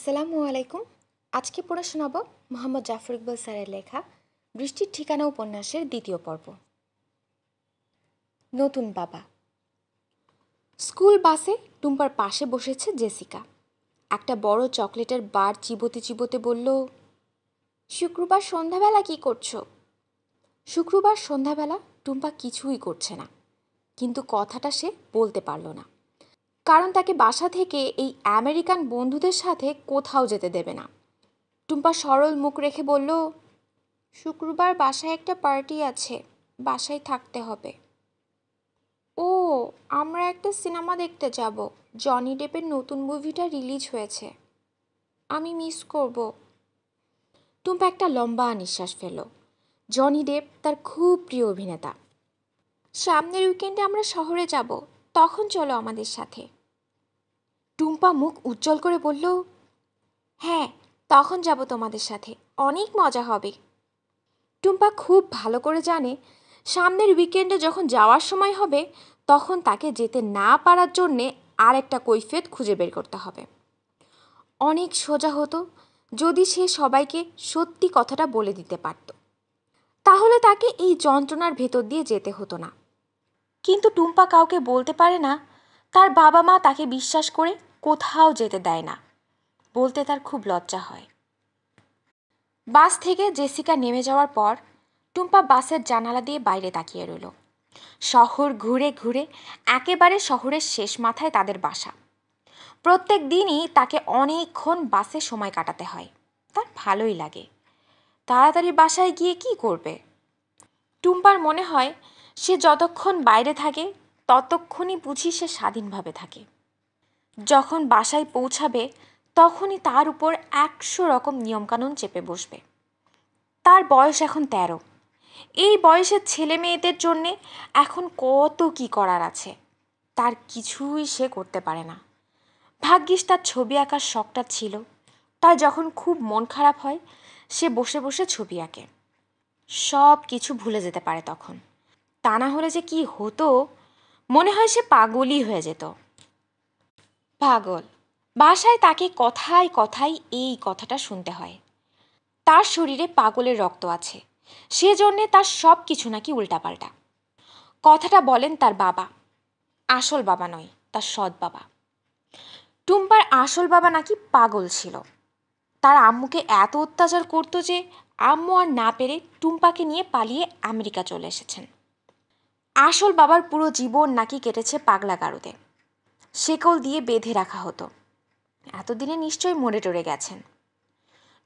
আসসালামু আলাইকুম আজকে পড়ে শোনাব মোহাম্মদ জাফর ইকবাল স্যারের লেখা বৃষ্টির ঠিকানা উপন্যাসের দ্বিতীয় পর্ব নতুন বাবা স্কুল বাসে টুম্পার পাশে বসেছে জেসিকা একটা বড় চকলেটের বার চিবোতে চিবোতে বলল শুক্রবার সন্ধ্যাবেলা কি করছো শুক্রবার সন্ধ্যাবেলা টুম্পা কিছুই করছে না কিন্তু কথাটা সে বলতে পারল না কারণ তাকে বাসা থেকে এই আমেরিকান বন্ধুদের সাথে কোথাও যেতে দেবে না টুম্পা সরল মুখ রেখে বলল শুক্রবার বাসায় একটা পার্টি আছে বাসায় থাকতে হবে ও আমরা একটা সিনেমা দেখতে যাব জনি ডেপের নতুন মুভিটা রিলিজ হয়েছে আমি মিস করব টুম্পা একটা লম্বা নিঃশ্বাস ফেল জনি ডেপ তার খুব প্রিয় অভিনেতা সামনের উইকেন্ডে আমরা শহরে যাব তখন চলো আমাদের সাথে টুম্পা মুখ উজ্জ্বল করে বলল হ্যাঁ তখন যাব তোমাদের সাথে অনেক মজা হবে টুম্পা খুব ভালো করে জানে সামনের উইকেন্ডে যখন যাওয়ার সময় হবে তখন তাকে যেতে না পারার জন্যে আর একটা কৈফিয়ত খুঁজে বের করতে হবে অনেক সোজা হতো যদি সে সবাইকে সত্যি কথাটা বলে দিতে পারত তাহলে তাকে এই যন্ত্রণার ভেতর দিয়ে যেতে হতো না কিন্তু টুম্পা কাউকে বলতে পারে না তার বাবা মা তাকে বিশ্বাস করে কোথাও যেতে দেয় না বলতে তার খুব লজ্জা হয় বাস থেকে জেসিকা নেমে যাওয়ার পর টুম্পা বাসের জানালা দিয়ে বাইরে তাকিয়ে রইল শহর ঘুরে ঘুরে একেবারে শহরের শেষ মাথায় তাদের বাসা প্রত্যেক দিনই তাকে অনেকক্ষণ বাসে সময় কাটাতে হয় তার ভালোই লাগে তাড়াতাড়ি বাসায় গিয়ে কি করবে টুম্পার মনে হয় সে যতক্ষণ বাইরে থাকে ততক্ষণই বুঝি সে স্বাধীনভাবে থাকে যখন বাসায় পৌঁছাবে তখনই তার উপর একশো রকম নিয়মকানুন চেপে বসবে তার বয়স এখন তেরো এই বয়সের ছেলে মেয়েদের জন্যে এখন কত কি করার আছে তার কিছুই সে করতে পারে না ভাগ্যিস তার ছবি আঁকার শখটা ছিল তাই যখন খুব মন খারাপ হয় সে বসে বসে ছবি আঁকে সব কিছু ভুলে যেতে পারে তখন তা না হলে যে কি হতো মনে হয় সে পাগলই হয়ে যেত পাগল বাসায় তাকে কথায় কথায় এই কথাটা শুনতে হয় তার শরীরে পাগলের রক্ত আছে সেজন্যে তার সব কিছু নাকি উল্টাপাল্টা কথাটা বলেন তার বাবা আসল বাবা নয় তার সৎ বাবা টুম্পার আসল বাবা নাকি পাগল ছিল তার আম্মুকে এত অত্যাচার করতো যে আম্মু আর না পেরে টুম্পাকে নিয়ে পালিয়ে আমেরিকা চলে এসেছেন আসল বাবার পুরো জীবন নাকি কেটেছে পাগলা গারুদে শেকল দিয়ে বেঁধে রাখা হতো এতদিনে নিশ্চয়ই মরে টরে গেছেন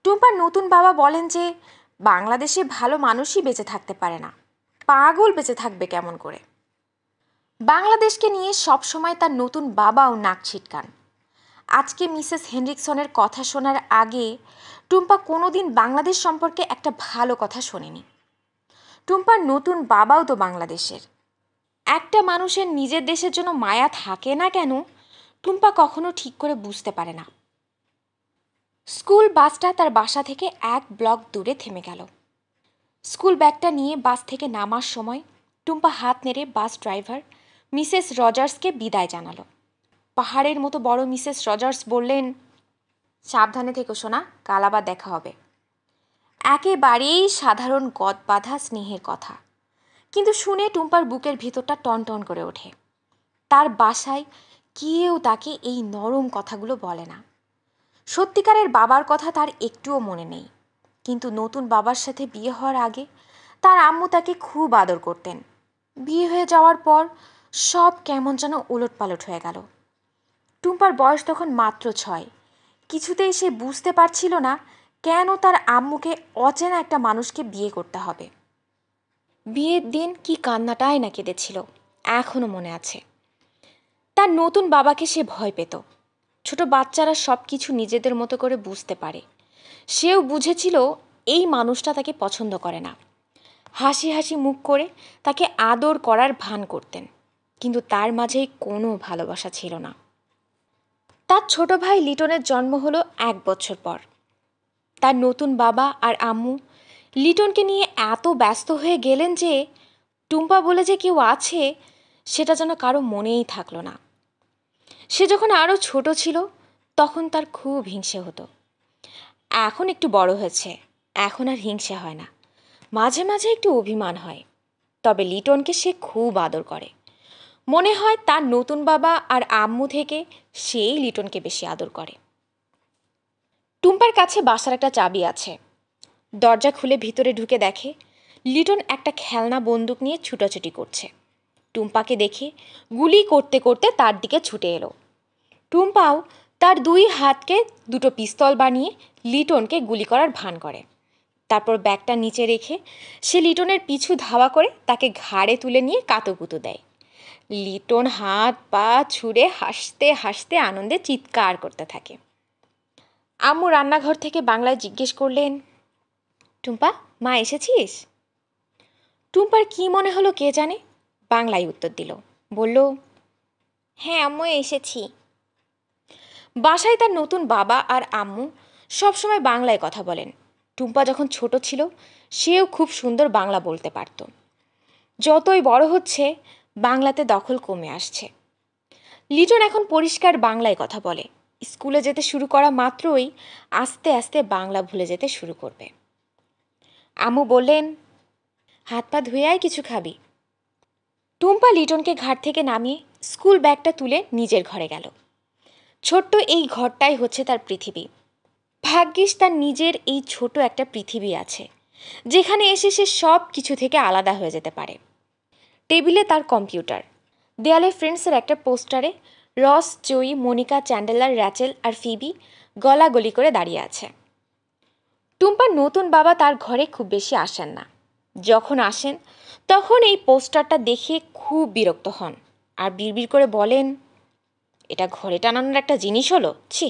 টুম্পার নতুন বাবা বলেন যে বাংলাদেশে ভালো মানুষই বেঁচে থাকতে পারে না পাগল বেঁচে থাকবে কেমন করে বাংলাদেশকে নিয়ে সবসময় তার নতুন বাবাও নাক ছিটকান আজকে মিসেস হেনরিকসনের কথা শোনার আগে টুম্পা কোনোদিন বাংলাদেশ সম্পর্কে একটা ভালো কথা শোনেনি টুম্পার নতুন বাবাও তো বাংলাদেশের একটা মানুষের নিজের দেশের জন্য মায়া থাকে না কেন টুম্পা কখনো ঠিক করে বুঝতে পারে না স্কুল বাসটা তার বাসা থেকে এক ব্লক দূরে থেমে গেল স্কুল ব্যাগটা নিয়ে বাস থেকে নামার সময় টুম্পা হাত নেড়ে বাস ড্রাইভার মিসেস রজার্সকে বিদায় জানালো পাহাড়ের মতো বড় মিসেস রজার্স বললেন সাবধানে থেকো শোনা কাল আবার দেখা হবে একেবারেই সাধারণ গদ বাঁধা স্নেহের কথা কিন্তু শুনে টুম্পার বুকের ভিতরটা টনটন করে ওঠে তার বাসায় কেউ তাকে এই নরম কথাগুলো বলে না সত্যিকারের বাবার কথা তার একটুও মনে নেই কিন্তু নতুন বাবার সাথে বিয়ে হওয়ার আগে তার আম্মু তাকে খুব আদর করতেন বিয়ে হয়ে যাওয়ার পর সব কেমন যেন উলটপালট হয়ে গেল টুম্পার বয়স তখন মাত্র ছয় কিছুতেই সে বুঝতে পারছিল না কেন তার আম্মুকে অচেনা একটা মানুষকে বিয়ে করতে হবে বিয়ের দিন কি কান্নাটায় না কেঁদেছিল এখনও মনে আছে তার নতুন বাবাকে সে ভয় পেত ছোট বাচ্চারা সব কিছু নিজেদের মতো করে বুঝতে পারে সেও বুঝেছিল এই মানুষটা তাকে পছন্দ করে না হাসি হাসি মুখ করে তাকে আদর করার ভান করতেন কিন্তু তার মাঝে কোনো ভালোবাসা ছিল না তার ছোট ভাই লিটনের জন্ম হলো এক বছর পর তার নতুন বাবা আর আম্মু লিটনকে নিয়ে এত ব্যস্ত হয়ে গেলেন যে টুম্পা বলে যে কেউ আছে সেটা যেন কারো মনেই থাকলো না সে যখন আরও ছোট ছিল তখন তার খুব হিংসে হতো এখন একটু বড় হয়েছে এখন আর হিংসে হয় না মাঝে মাঝে একটু অভিমান হয় তবে লিটনকে সে খুব আদর করে মনে হয় তার নতুন বাবা আর আম্মু থেকে সেই লিটনকে বেশি আদর করে টুম্পার কাছে বাসার একটা চাবি আছে দরজা খুলে ভিতরে ঢুকে দেখে লিটন একটা খেলনা বন্দুক নিয়ে ছুটাছুটি করছে টুম্পাকে দেখে গুলি করতে করতে তার দিকে ছুটে এলো টুম্পাও তার দুই হাতকে দুটো পিস্তল বানিয়ে লিটনকে গুলি করার ভান করে তারপর ব্যাগটা নিচে রেখে সে লিটনের পিছু ধাওয়া করে তাকে ঘাড়ে তুলে নিয়ে কাতকুতো দেয় লিটন হাত পা ছুঁড়ে হাসতে হাসতে আনন্দে চিৎকার করতে থাকে আম্মু রান্নাঘর থেকে বাংলায় জিজ্ঞেস করলেন টুম্পা মা এসেছিস টুম্পার কি মনে হলো কে জানে বাংলায় উত্তর দিল বলল হ্যাঁ আম্মু এসেছি বাসায় তার নতুন বাবা আর আম্মু সবসময় বাংলায় কথা বলেন টুম্পা যখন ছোট ছিল সেও খুব সুন্দর বাংলা বলতে পারত যতই বড় হচ্ছে বাংলাতে দখল কমে আসছে লিটন এখন পরিষ্কার বাংলায় কথা বলে স্কুলে যেতে শুরু করা মাত্রই আস্তে আস্তে বাংলা ভুলে যেতে শুরু করবে আম্মু বললেন হাত পা ধুয়ে আয় কিছু খাবি টুম্পা লিটনকে ঘাট থেকে নামিয়ে স্কুল ব্যাগটা তুলে নিজের ঘরে গেল ছোট্ট এই ঘরটাই হচ্ছে তার পৃথিবী ভাগ্যিস তার নিজের এই ছোট একটা পৃথিবী আছে যেখানে এসে সে সব কিছু থেকে আলাদা হয়ে যেতে পারে টেবিলে তার কম্পিউটার দেয়ালে ফ্রেন্ডসের একটা পোস্টারে Ross Joey Monica Chandler Rachel আর ফিবি গলাগলি করে দাঁড়িয়ে আছে টুম্পার নতুন বাবা তার ঘরে খুব বেশি আসেন না যখন আসেন তখন এই পোস্টারটা দেখে খুব বিরক্ত হন আর বিড়বিড় করে বলেন এটা ঘরে টানানোর একটা জিনিস হলো ছি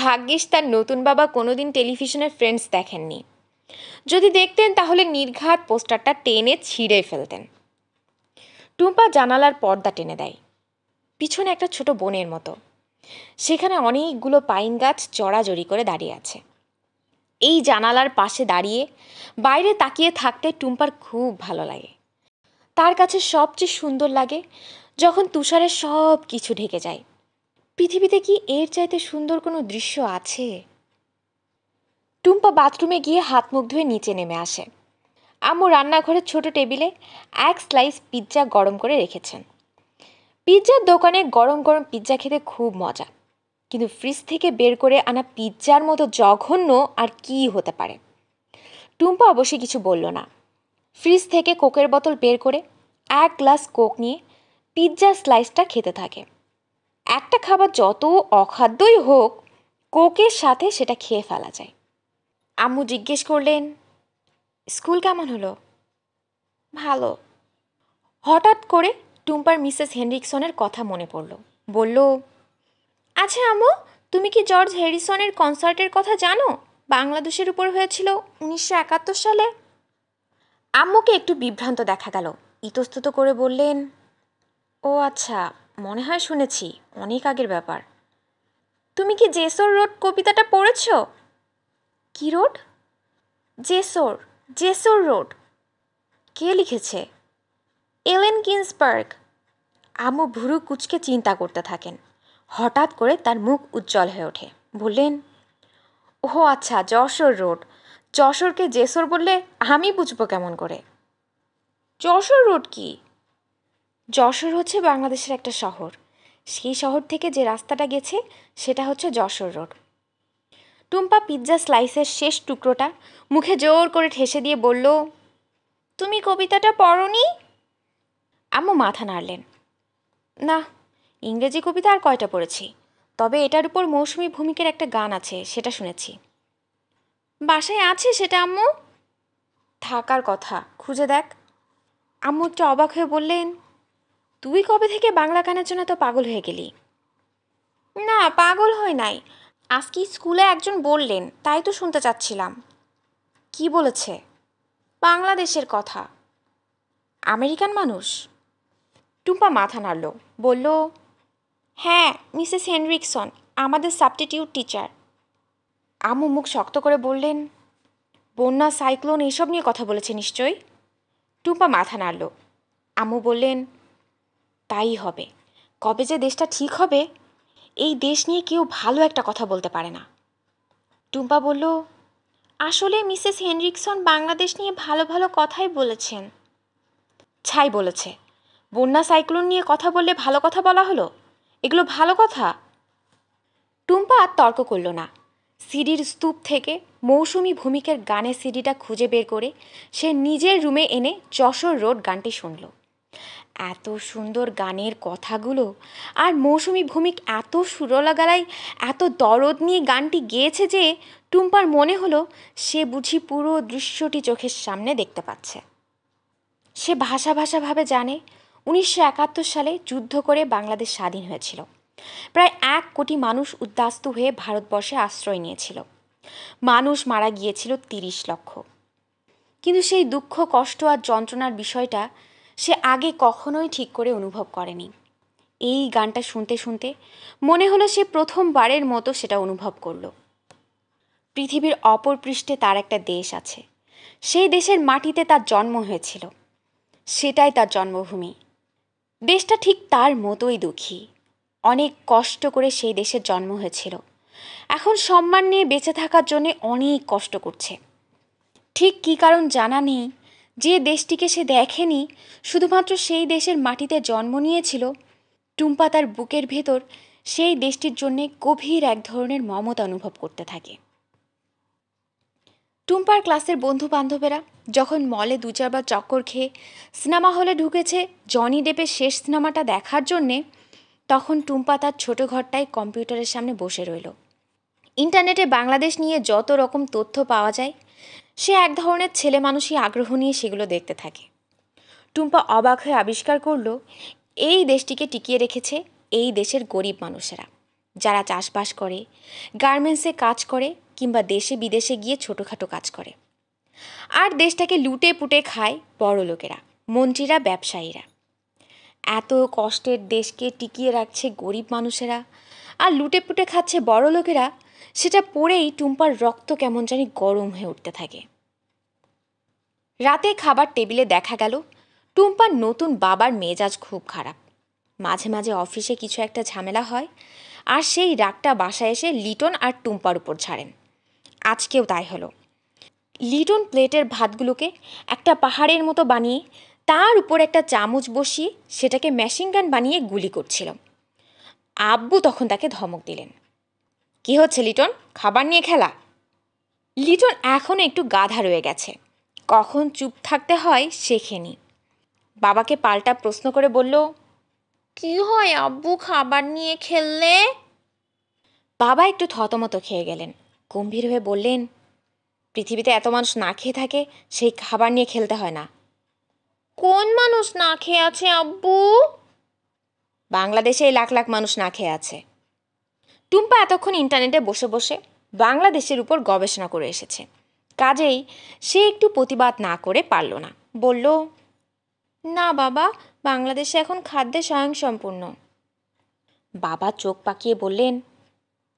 ভাগ্যিস তার নতুন বাবা কোনোদিন টেলিভিশনের ফ্রেন্ডস দেখেননি যদি দেখতেন তাহলে নির্ঘাত পোস্টারটা টেনে ছিঁড়ে ফেলতেন টুম্পা জানালার পর্দা টেনে দেয় পিছনে একটা ছোট বোনের মতো সেখানে অনেকগুলো পাইন গাছ জড়ি করে দাঁড়িয়ে আছে এই জানালার পাশে দাঁড়িয়ে বাইরে তাকিয়ে থাকতে টুম্পার খুব ভালো লাগে তার কাছে সবচেয়ে সুন্দর লাগে যখন তুষারের সব কিছু ঢেকে যায় পৃথিবীতে কি এর চাইতে সুন্দর কোনো দৃশ্য আছে টুম্পা বাথরুমে গিয়ে হাত মুখ ধুয়ে নিচে নেমে আসে আম্মু রান্নাঘরের ছোট টেবিলে এক স্লাইস পিৎজা গরম করে রেখেছেন পিৎজার দোকানে গরম গরম পিৎজা খেতে খুব মজা কিন্তু ফ্রিজ থেকে বের করে আনা পিৎজার মতো জঘন্য আর কি হতে পারে টুম্পা অবশ্যই কিছু বলল না ফ্রিজ থেকে কোকের বোতল বের করে এক গ্লাস কোক নিয়ে পিৎজার স্লাইসটা খেতে থাকে একটা খাবার যত অখাদ্যই হোক কোকের সাথে সেটা খেয়ে ফেলা যায় আম্মু জিজ্ঞেস করলেন স্কুল কেমন হলো ভালো হঠাৎ করে টুম্পার মিসেস হেনরিকসনের কথা মনে পড়ল বলল আচ্ছা আম্মু তুমি কি জর্জ হ্যারিসনের কনসার্টের কথা জানো বাংলাদেশের উপর হয়েছিল উনিশশো একাত্তর সালে আম্মুকে একটু বিভ্রান্ত দেখা গেল ইতস্তত করে বললেন ও আচ্ছা মনে হয় শুনেছি অনেক আগের ব্যাপার তুমি কি জেসোর রোড কবিতাটা পড়েছ কি রোড জেসোর জেসোর রোড কে লিখেছে এলেন কিন্সবার্গ আম্মু ভুরু কুচকে চিন্তা করতে থাকেন হঠাৎ করে তার মুখ উজ্জ্বল হয়ে ওঠে বললেন ও আচ্ছা যশোর রোড যশোরকে জেসর বললে আমি বুঝবো কেমন করে যশোর রোড কি যশোর হচ্ছে বাংলাদেশের একটা শহর সেই শহর থেকে যে রাস্তাটা গেছে সেটা হচ্ছে যশোর রোড টুম্পা পিৎজা স্লাইসের শেষ টুকরোটা মুখে জোর করে ঠেসে দিয়ে বলল তুমি কবিতাটা পড়নি আম্মু মাথা নাড়লেন না ইংরেজি কবিতা আর কয়টা পড়েছি তবে এটার উপর মৌসুমি ভূমিকের একটা গান আছে সেটা শুনেছি বাসায় আছে সেটা আম্মু থাকার কথা খুঁজে দেখ আম্মু একটু অবাক হয়ে বললেন তুই কবে থেকে বাংলা গানের জন্য তো পাগল হয়ে গেলি না পাগল হয় নাই আজকে স্কুলে একজন বললেন তাই তো শুনতে চাচ্ছিলাম কি বলেছে বাংলাদেশের কথা আমেরিকান মানুষ টুম্পা মাথা নাড়ল বলল হ্যাঁ মিসেস হেনরিকসন আমাদের সাবস্টিটিউট টিচার আমু মুখ শক্ত করে বললেন বন্যা সাইক্লোন এসব নিয়ে কথা বলেছে নিশ্চয়ই টুম্পা মাথা নাড়ল আমু বললেন তাই হবে কবে যে দেশটা ঠিক হবে এই দেশ নিয়ে কেউ ভালো একটা কথা বলতে পারে না টুম্পা বলল আসলে মিসেস হেনরিকসন বাংলাদেশ নিয়ে ভালো ভালো কথাই বলেছেন ছাই বলেছে বন্যা সাইক্লোন নিয়ে কথা বললে ভালো কথা বলা হলো এগুলো ভালো কথা টুম্পা আর তর্ক করল না সিডির স্তূপ থেকে মৌসুমি ভূমিকের গানের সিডিটা খুঁজে বের করে সে নিজের রুমে এনে যশোর রোড গানটি শুনল এত সুন্দর গানের কথাগুলো আর মৌসুমি ভূমিক এত সুরলা গালায় এত দরদ নিয়ে গানটি গেয়েছে যে টুম্পার মনে হলো সে বুঝি পুরো দৃশ্যটি চোখের সামনে দেখতে পাচ্ছে সে ভাষা ভাষাভাবে জানে উনিশশো একাত্তর সালে যুদ্ধ করে বাংলাদেশ স্বাধীন হয়েছিল প্রায় এক কোটি মানুষ উদ্দাস্ত হয়ে ভারতবর্ষে আশ্রয় নিয়েছিল মানুষ মারা গিয়েছিল তিরিশ লক্ষ কিন্তু সেই দুঃখ কষ্ট আর যন্ত্রণার বিষয়টা সে আগে কখনোই ঠিক করে অনুভব করেনি এই গানটা শুনতে শুনতে মনে হলো সে প্রথমবারের মতো সেটা অনুভব করল পৃথিবীর অপর পৃষ্ঠে তার একটা দেশ আছে সেই দেশের মাটিতে তার জন্ম হয়েছিল সেটাই তার জন্মভূমি দেশটা ঠিক তার মতোই দুঃখী অনেক কষ্ট করে সেই দেশের জন্ম হয়েছিল এখন সম্মান নিয়ে বেঁচে থাকার জন্যে অনেক কষ্ট করছে ঠিক কি কারণ জানা নেই যে দেশটিকে সে দেখেনি শুধুমাত্র সেই দেশের মাটিতে জন্ম নিয়েছিল টুম্পা তার বুকের ভেতর সেই দেশটির জন্যে গভীর এক ধরনের মমতা অনুভব করতে থাকে টুম্পার ক্লাসের বন্ধু বান্ধবেরা যখন মলে দু চারবার চক্কর খেয়ে সিনেমা হলে ঢুকেছে জনি ডেপের শেষ সিনেমাটা দেখার জন্যে তখন টুম্পা তার ছোটো ঘরটায় কম্পিউটারের সামনে বসে রইল ইন্টারনেটে বাংলাদেশ নিয়ে যত রকম তথ্য পাওয়া যায় সে এক ধরনের ছেলে মানুষই আগ্রহ নিয়ে সেগুলো দেখতে থাকে টুম্পা অবাক হয়ে আবিষ্কার করল এই দেশটিকে টিকিয়ে রেখেছে এই দেশের গরিব মানুষেরা যারা চাষবাস করে গার্মেন্টসে কাজ করে কিংবা দেশে বিদেশে গিয়ে ছোটোখাটো কাজ করে আর দেশটাকে লুটে পুটে খায় বড় লোকেরা মন্ত্রীরা ব্যবসায়ীরা এত কষ্টের দেশকে টিকিয়ে রাখছে গরিব মানুষেরা আর লুটে পুটে খাচ্ছে বড় লোকেরা সেটা পড়েই টুম্পার রক্ত কেমন জানি গরম হয়ে উঠতে থাকে রাতে খাবার টেবিলে দেখা গেল টুম্পার নতুন বাবার মেজাজ খুব খারাপ মাঝে মাঝে অফিসে কিছু একটা ঝামেলা হয় আর সেই রাগটা বাসায় এসে লিটন আর টুম্পার উপর ছাড়েন আজকেও তাই হলো লিটন প্লেটের ভাতগুলোকে একটা পাহাড়ের মতো বানিয়ে তার উপর একটা চামচ বসিয়ে সেটাকে মেশিনগান গান বানিয়ে গুলি করছিল আব্বু তখন তাকে ধমক দিলেন কি হচ্ছে লিটন খাবার নিয়ে খেলা লিটন এখনও একটু গাধা রয়ে গেছে কখন চুপ থাকতে হয় শেখেনি বাবাকে পাল্টা প্রশ্ন করে বলল কি হয় আব্বু খাবার নিয়ে খেললে বাবা একটু থতমত খেয়ে গেলেন গম্ভীর হয়ে বললেন পৃথিবীতে এত মানুষ না খেয়ে থাকে সেই খাবার নিয়ে খেলতে হয় না কোন মানুষ না খেয়ে আছে আব্বু বাংলাদেশে লাখ লাখ মানুষ না খেয়ে আছে টুম্পা এতক্ষণ ইন্টারনেটে বসে বসে বাংলাদেশের উপর গবেষণা করে এসেছে কাজেই সে একটু প্রতিবাদ না করে পারল না বলল না বাবা বাংলাদেশে এখন খাদ্যে স্বয়ংসম্পূর্ণ বাবা চোখ পাকিয়ে বললেন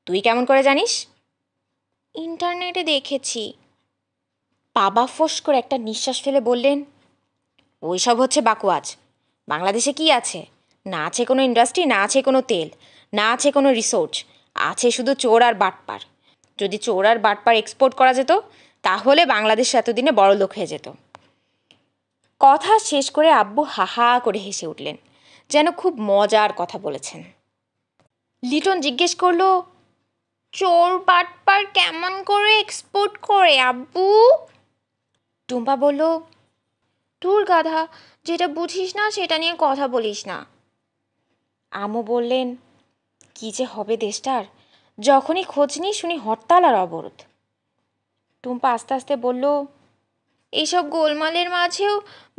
তুই কেমন করে জানিস ইন্টারনেটে দেখেছি বাবা ফোস করে একটা নিঃশ্বাস ফেলে বললেন ওইসব হচ্ছে বাকুয়াজ বাংলাদেশে কি আছে না আছে কোনো ইন্ডাস্ট্রি না আছে কোনো তেল না আছে কোনো রিসোর্স আছে শুধু চোর আর বাটপার যদি চোর আর বাটপার এক্সপোর্ট করা যেত তাহলে বাংলাদেশ এতদিনে বড় লোক হয়ে যেত কথা শেষ করে আব্বু হা হা করে হেসে উঠলেন যেন খুব মজার কথা বলেছেন লিটন জিজ্ঞেস করলো চোর পার কেমন করে এক্সপোর্ট করে আব্বু টুম্পা বলল তোর গাধা যেটা বুঝিস না সেটা নিয়ে কথা বলিস না আমু বললেন কি যে হবে দেশটার যখনই খোঁজ নিই শুনি হরতাল আর অবরোধ টুম্পা আস্তে আস্তে বলল এইসব গোলমালের মাঝেও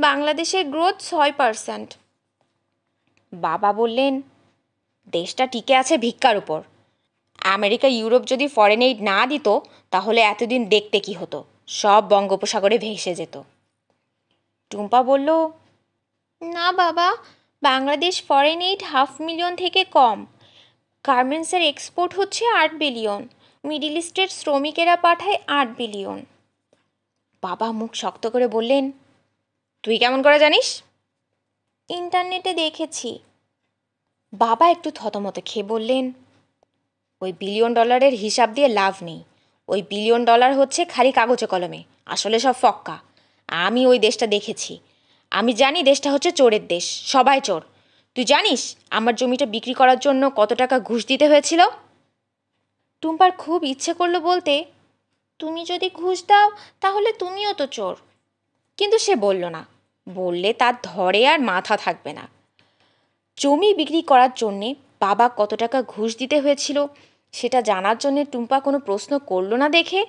বাংলাদেশের গ্রোথ ছয় পারসেন্ট বাবা বললেন দেশটা টিকে আছে ভিক্ষার উপর আমেরিকা ইউরোপ যদি ফরেন এইড না দিত তাহলে এতদিন দেখতে কি হতো সব বঙ্গোপসাগরে ভেসে যেত টুম্পা বলল না বাবা Bangladesh foreign aid half million থেকে কম গার্মেন্টসের এক্সপোর্ট হচ্ছে আট বিলিয়ন মিডিল ইস্টের শ্রমিকেরা পাঠায় আট বিলিয়ন বাবা মুখ শক্ত করে বললেন তুই কেমন করে জানিস ইন্টারনেটে দেখেছি বাবা একটু থতমত খেয়ে বললেন ওই বিলিয়ন ডলারের হিসাব দিয়ে লাভ নেই ওই বিলিয়ন ডলার হচ্ছে খালি কাগজে কলমে আসলে সব ফক্কা আমি ওই দেশটা দেখেছি আমি জানি দেশটা হচ্ছে চোরের দেশ সবাই চোর তুই জানিস আমার জমিটা বিক্রি করার জন্য কত টাকা ঘুষ দিতে হয়েছিল টুম্পার খুব ইচ্ছে করলো বলতে তুমি যদি ঘুষ দাও তাহলে তুমিও তো চোর কিন্তু সে বলল না বললে তার ধরে আর মাথা থাকবে না জমি বিক্রি করার জন্যে বাবা কত টাকা ঘুষ দিতে হয়েছিল সেটা জানার জন্যে টুম্পা কোনো প্রশ্ন করলো না দেখে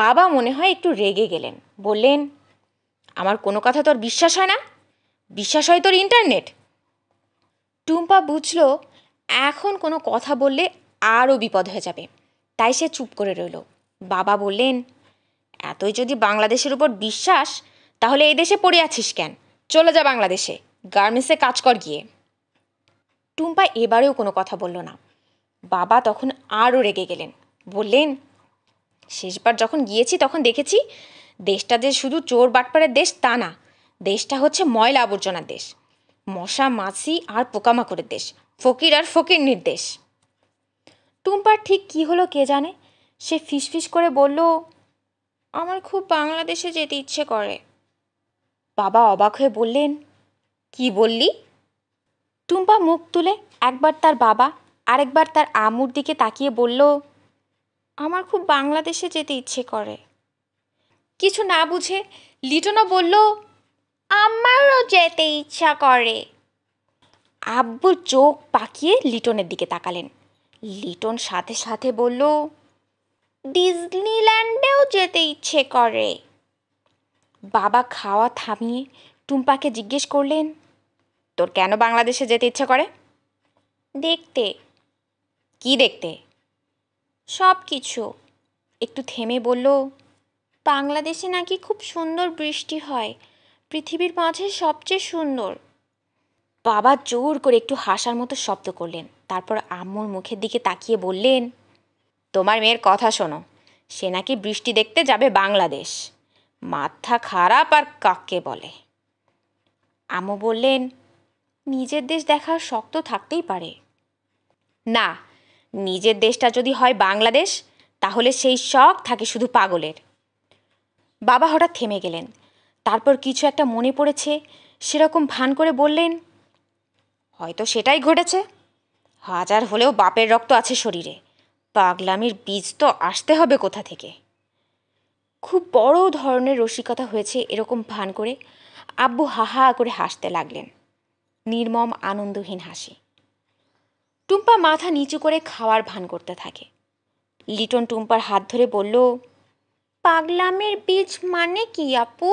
বাবা মনে হয় একটু রেগে গেলেন বললেন আমার কোনো কথা তোর বিশ্বাস হয় না বিশ্বাস হয় তোর ইন্টারনেট টুম্পা বুঝলো এখন কোনো কথা বললে আরও বিপদ হয়ে যাবে তাই সে চুপ করে রইল বাবা বললেন এতই যদি বাংলাদেশের উপর বিশ্বাস তাহলে এই দেশে পড়ে আছিস কেন চলে যা বাংলাদেশে গার্মেন্টসে কাজ কর গিয়ে টুম্পা এবারেও কোনো কথা বলল না বাবা তখন আরও রেগে গেলেন বললেন শেষবার যখন গিয়েছি তখন দেখেছি দেশটা যে শুধু চোর বাটপাড়ের দেশ তা না দেশটা হচ্ছে ময়লা আবর্জনার দেশ মশা মাছি আর পোকামাকড়ের দেশ ফকির আর ফকির নির্দেশ টুম্পার ঠিক কি হলো কে জানে সে ফিসফিস করে বলল আমার খুব বাংলাদেশে যেতে ইচ্ছে করে বাবা অবাক হয়ে বললেন কি বললি টুম্পা মুখ তুলে একবার তার বাবা আরেকবার তার আমুর দিকে তাকিয়ে বলল আমার খুব বাংলাদেশে যেতে ইচ্ছে করে কিছু না বুঝে লিটনও বলল আমারও যেতে ইচ্ছা করে আব্বুর চোখ পাকিয়ে লিটনের দিকে তাকালেন লিটন সাথে সাথে বলল ডিজনিল্যান্ডেও যেতে ইচ্ছে করে বাবা খাওয়া থামিয়ে টুম্পাকে জিজ্ঞেস করলেন তোর কেন বাংলাদেশে যেতে ইচ্ছে করে দেখতে কি দেখতে সব কিছু একটু থেমে বলল বাংলাদেশে নাকি খুব সুন্দর বৃষ্টি হয় পৃথিবীর মাঝে সবচেয়ে সুন্দর বাবা জোর করে একটু হাসার মতো শব্দ করলেন তারপর আম্মুর মুখের দিকে তাকিয়ে বললেন তোমার মেয়ের কথা শোনো সে নাকি বৃষ্টি দেখতে যাবে বাংলাদেশ মাথা খারাপ আর কাককে বলে আমু বললেন নিজের দেশ দেখার শক্ত থাকতেই পারে না নিজের দেশটা যদি হয় বাংলাদেশ তাহলে সেই শখ থাকে শুধু পাগলের বাবা হঠাৎ থেমে গেলেন তারপর কিছু একটা মনে পড়েছে সেরকম ভান করে বললেন হয়তো সেটাই ঘটেছে হাজার হলেও বাপের রক্ত আছে শরীরে পাগলামির বীজ তো আসতে হবে কোথা থেকে খুব বড় ধরনের রসিকতা হয়েছে এরকম ভান করে আব্বু হা হা করে হাসতে লাগলেন নির্মম আনন্দহীন হাসি টুম্পা মাথা নিচু করে খাওয়ার ভান করতে থাকে লিটন টুম্পার হাত ধরে বলল পাগলামের বীজ মানে কি আপু